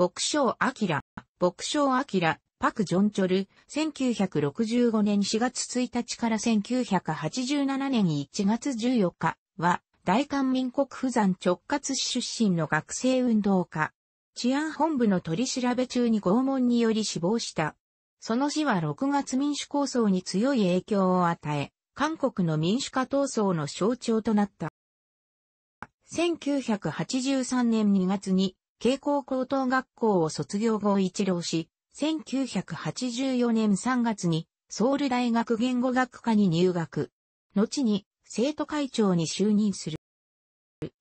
牧章明、牧章明、パク・ジョンチョル、1965年4月1日から1987年1月14日は、大韓民国府山直轄市出身の学生運動家。治安本部の取り調べ中に拷問により死亡した。その死は6月民主構想に強い影響を与え、韓国の民主化闘争の象徴となった。1983年2月に慶光高等学校を卒業後一浪し、1984年3月にソウル大学言語学科に入学。後に生徒会長に就任する。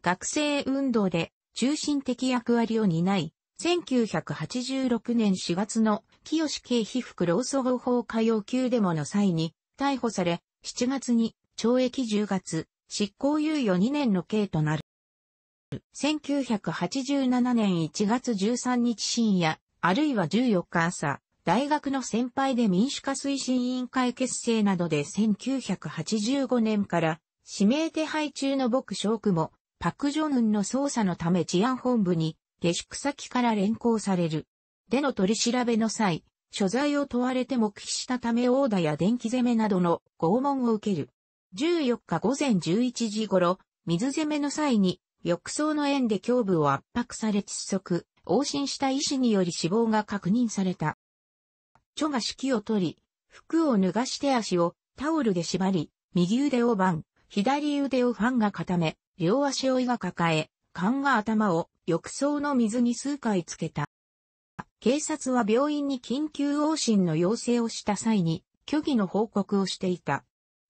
学生運動で中心的役割を担い、1986年4月の清慶被服労組合法化要求デモの際に逮捕され、7月に懲役10月、執行猶予2年の刑となる。1987年1月13日深夜、あるいは14日朝、大学の先輩で民主化推進委員会結成などで1985年から指名手配中の僕将区もパクジョヌンの捜査のため治安本部に下宿先から連行される。での取り調べの際、所在を問われて黙秘したためオダーや電気攻めなどの拷問を受ける。14日午前11時頃、水攻めの際に浴槽の縁で胸部を圧迫され窒息、往診した医師により死亡が確認された。著が指揮を取り、服を脱がして足をタオルで縛り、右腕をバン、左腕をファンが固め、両足をいが抱え、勘が頭を浴槽の水に数回つけた。警察は病院に緊急往診の要請をした際に、虚偽の報告をしていた。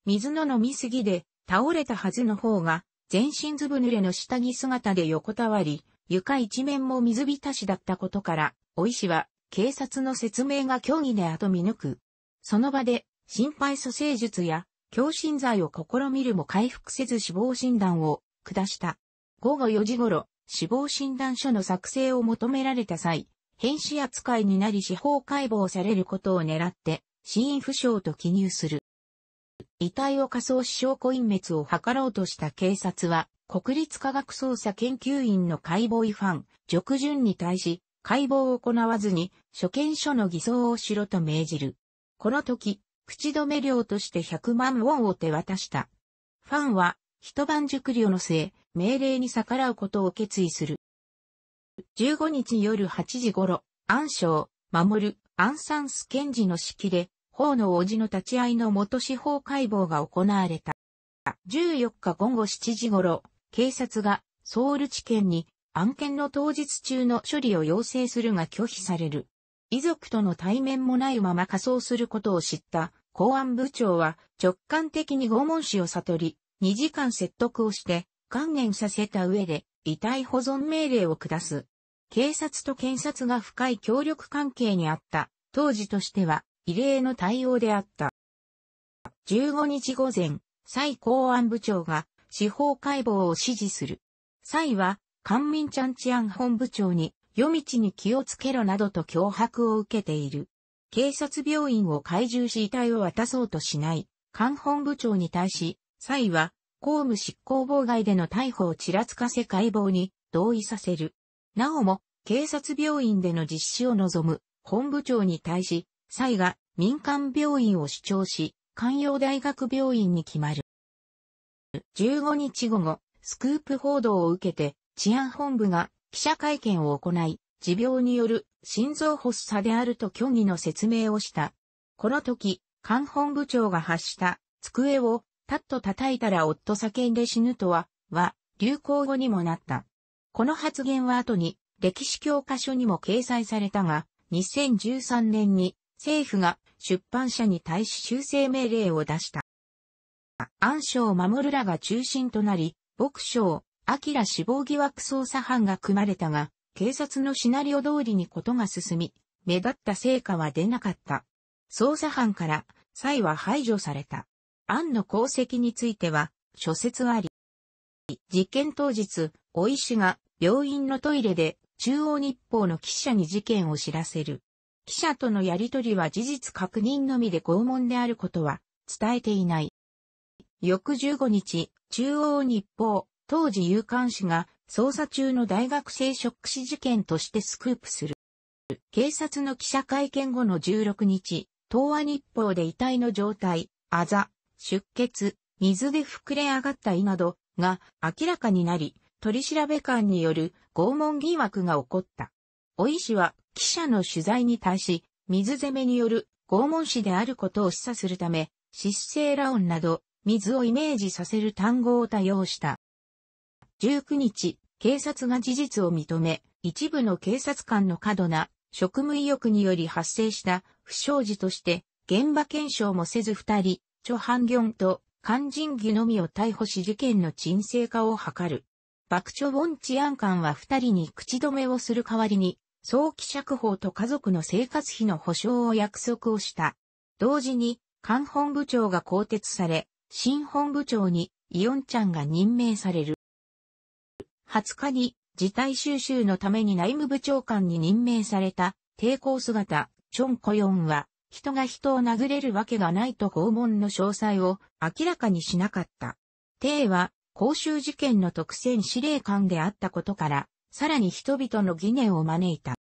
水の飲みすぎで、倒れたはずの方が、全身ずぶ濡れの下着姿で横たわり、床一面も水浸しだったことから、お医師は、警察の説明が虚偽で後見抜く。その場で、心肺蘇生術や、強心剤を試みるも回復せず死亡診断を下した。午後4時頃、死亡診断書の作成を求められた際、変死扱いになり司法解剖されることを狙って、死因不詳と記入する。遺体を仮装し証拠隠滅を図ろうとした警察は、国立科学捜査研究院の解剖違反、直順に対し、解剖を行わずに、所見書の偽装をしろと命じる。この時、口止め料として100万ウォンを手渡した。ファンは、一晩熟慮の末、命令に逆らうことを決意する。15日夜8時頃、暗証、守る、アンサンス検事の式で、法の王子の立ち会いの元司法解剖が行われた。14日午後7時頃、警察がソウル地検に案件の当日中の処理を要請するが拒否される。遺族との対面もないまま仮装することを知った公安部長は直感的に拷問死を悟り、2時間説得をして還元させた上で遺体保存命令を下す。警察と検察が深い協力関係にあった。当時としては異例の対応であった。15日午前、蔡公安部長が司法解剖を指示する。蔡は、官民ちゃん治安本部長に、夜道に気をつけろなどと脅迫を受けている。警察病院を懐柔し遺体を渡そうとしない、官本部長に対し、蔡は、公務執行妨害での逮捕をちらつかせ解剖に同意させる。なおも、警察病院での実施を望む、本部長に対し、際が民間病院を主張し、関陽大学病院に決まる。15日午後、スクープ報道を受けて、治安本部が記者会見を行い、持病による心臓発作であると虚偽の説明をした。この時、官本部長が発した机をたっと叩いたら夫叫んで死ぬとは、は、流行語にもなった。この発言は後に歴史教科書にも掲載されたが、2013年に政府が出版社に対し修正命令を出した。安を守らが中心となり、牧章、明死亡疑惑捜査班が組まれたが、警察のシナリオ通りにことが進み、目立った成果は出なかった。捜査班から、際は排除された。案の功績については、諸説あり。事件当日、お医師が病院のトイレで中央日報の記者に事件を知らせる。記者とのやりとりは事実確認のみで拷問であることは伝えていない。翌15日、中央日報、当時有刊誌が捜査中の大学生ショック死事件としてスクープする。警察の記者会見後の16日、東亜日報で遺体の状態、あざ、出血、水で膨れ上がった胃などが明らかになり、取調べ官による拷問疑惑が起こった。お医師は記者の取材に対し、水攻めによる拷問死であることを示唆するため、失勢ラオンなど、水をイメージさせる単語を多用した。19日、警察が事実を認め、一部の警察官の過度な職務意欲により発生した不祥事として、現場検証もせず二人、チョハンギョンと肝心義のみを逮捕し事件の沈静化を図る。爆チョウォン治安官は二人に口止めをする代わりに、早期釈放と家族の生活費の保障を約束をした。同時に、官本部長が更迭され、新本部長にイオンちゃんが任命される。20日に、事態収集のために内務部長官に任命された、抵抗姿、チョン・コヨンは、人が人を殴れるわけがないと訪問の詳細を明らかにしなかった。帝は、公衆事件の特選司令官であったことから、さらに人々の疑念を招いた。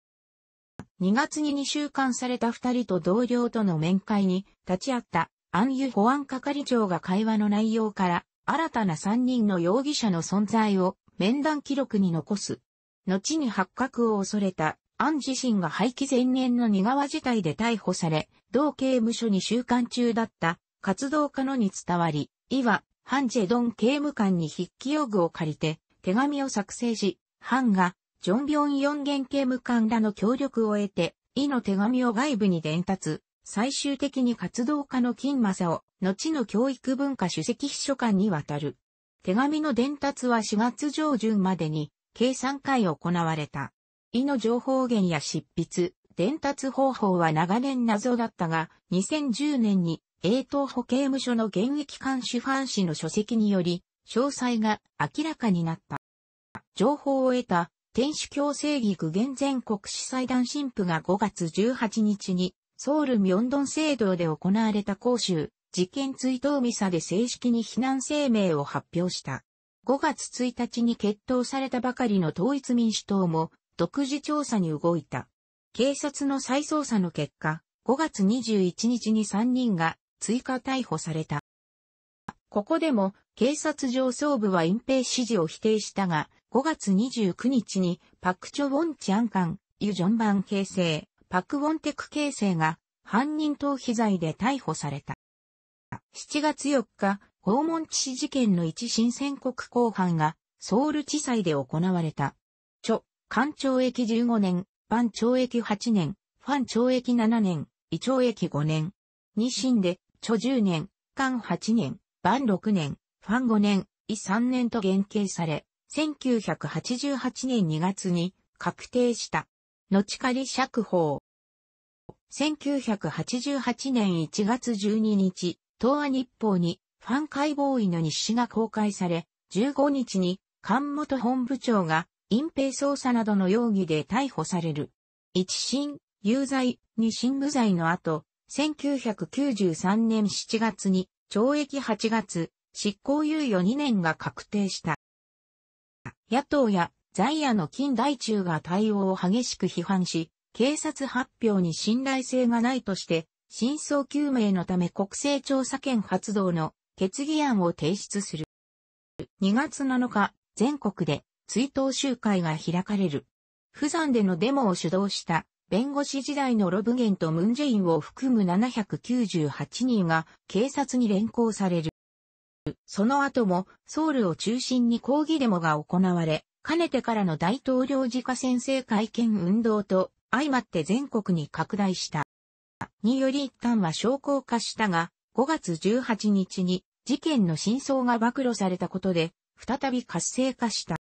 2月に2週間された2人と同僚との面会に立ち会ったアンユ保安係長が会話の内容から新たな3人の容疑者の存在を面談記録に残す。後に発覚を恐れたアン自身が廃棄前年の似川事態で逮捕され、同刑務所に収監中だった活動家のに伝わり、イわ、ハンジェドン刑務官に筆記用具を借りて手紙を作成し、ハンがジョンビョン四元刑務官らの協力を得て、イの手紙を外部に伝達、最終的に活動家の金正を、後の教育文化主席秘書官に渡る。手紙の伝達は4月上旬までに、計3回行われた。イの情報源や執筆、伝達方法は長年謎だったが、2010年に、英東保刑務所の現役監視ファン氏の書籍により、詳細が明らかになった。情報を得た天主教正義具現全国司祭団神父が5月18日に、ソウルミョンドン聖堂で行われた講習、事件追悼ミサで正式に避難声明を発表した。5月1日に決闘されたばかりの統一民主党も、独自調査に動いた。警察の再捜査の結果、5月21日に3人が追加逮捕された。ここでも警察上層部は隠蔽指示を否定したが、5月29日にパクチョウォンチアンカン、ユジョンバン形成、パクウォンテク形成が犯人逃避罪で逮捕された。7月4日、拷問致死事件の一新宣告公判がソウル地裁で行われた。チョ、官懲役15年、バン懲役8年、ファン懲役7年、胃懲役5年。二審で、チョ10年、官8年、バン6年、ファン5年、イ3年と減刑され、1988年2月に確定した。後仮釈放。1988年1月12日、東亜日報にファン解剖医の日誌が公開され、15日に関本本部長が隠蔽捜査などの容疑で逮捕される。一審、有罪、二審無罪の後、1993年7月に懲役8月、執行猶予2年が確定した。野党や在野の近代中が対応を激しく批判し、警察発表に信頼性がないとして、真相究明のため国勢調査権発動の決議案を提出する。2月7日、全国で追悼集会が開かれる。釜山でのデモを主導した弁護士時代のロブゲンとムンジェインを含む798人が警察に連行される。その後もソウルを中心に抗議デモが行われ、かねてからの大統領自家先生会見運動と相まって全国に拡大した。により一旦は昇降化したが、5月18日に事件の真相が暴露されたことで、再び活性化した。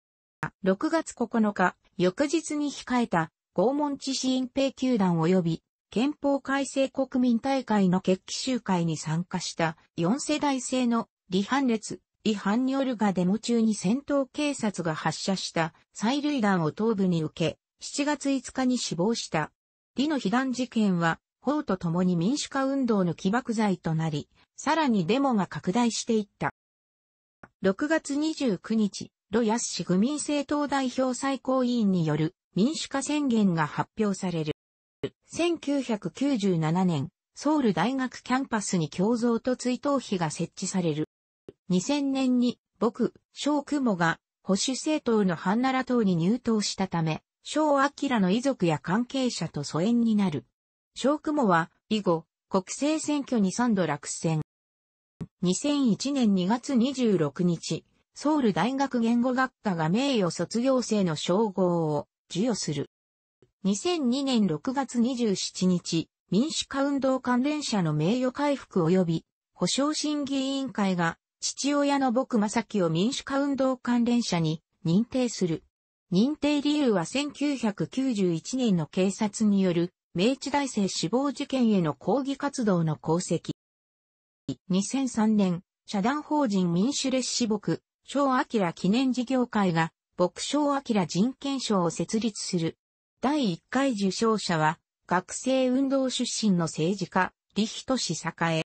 6月9日、翌日に控えた拷問致死隠蔽球団及び憲法改正国民大会の決起集会に参加した4世代制の離反列、違反によるがデモ中に戦闘警察が発射した催涙弾を頭部に受け、7月5日に死亡した。李の被弾事件は、法と共に民主化運動の起爆剤となり、さらにデモが拡大していった。6月29日、ロヤス市愚民政党代表最高委員による民主化宣言が発表される。1997年、ソウル大学キャンパスに共造と追悼碑が設置される。2000年に、僕、小雲が、保守政党のハンナラ党に入党したため、小明の遺族や関係者と疎遠になる。小雲は、以後、国政選挙に3度落選。2001年2月26日、ソウル大学言語学科が名誉卒業生の称号を授与する。2002年6月27日、民主化運動関連者の名誉回復及び、保障審議委員会が父親の僕正樹を民主化運動関連者に認定する。認定理由は1991年の警察による明治大生死亡事件への抗議活動の功績。2003年、社団法人民主列士牧、昭明記念事業会が、牧昭明人権賞を設立する。第1回受賞者は、学生運動出身の政治家、李仁栄。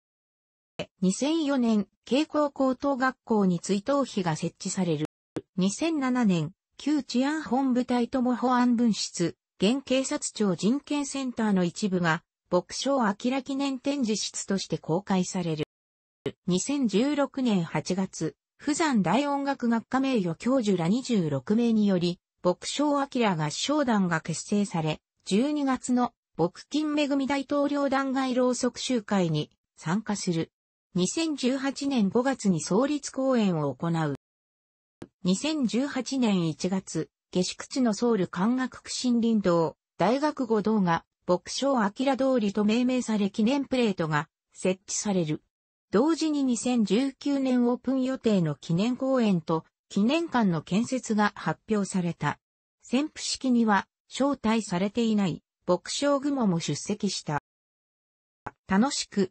2004年、慶光高等学校に追悼碑が設置される。2007年、旧治安本部隊とも保安分室、現警察庁人権センターの一部が、牧章明記念展示室として公開される。2016年8月、富山大音楽学科名誉教授ら26名により、牧章明合唱団が結成され、12月の牧金恵大統領弾劾ろうそく集会に参加する。2018年5月に創立公演を行う。2018年1月、下宿地のソウル漢学区森林堂、大学後堂が、牧章明通りと命名され記念プレートが設置される。同時に2019年オープン予定の記念公演と記念館の建設が発表された。潜伏式には招待されていない牧章雲も出席した。楽しく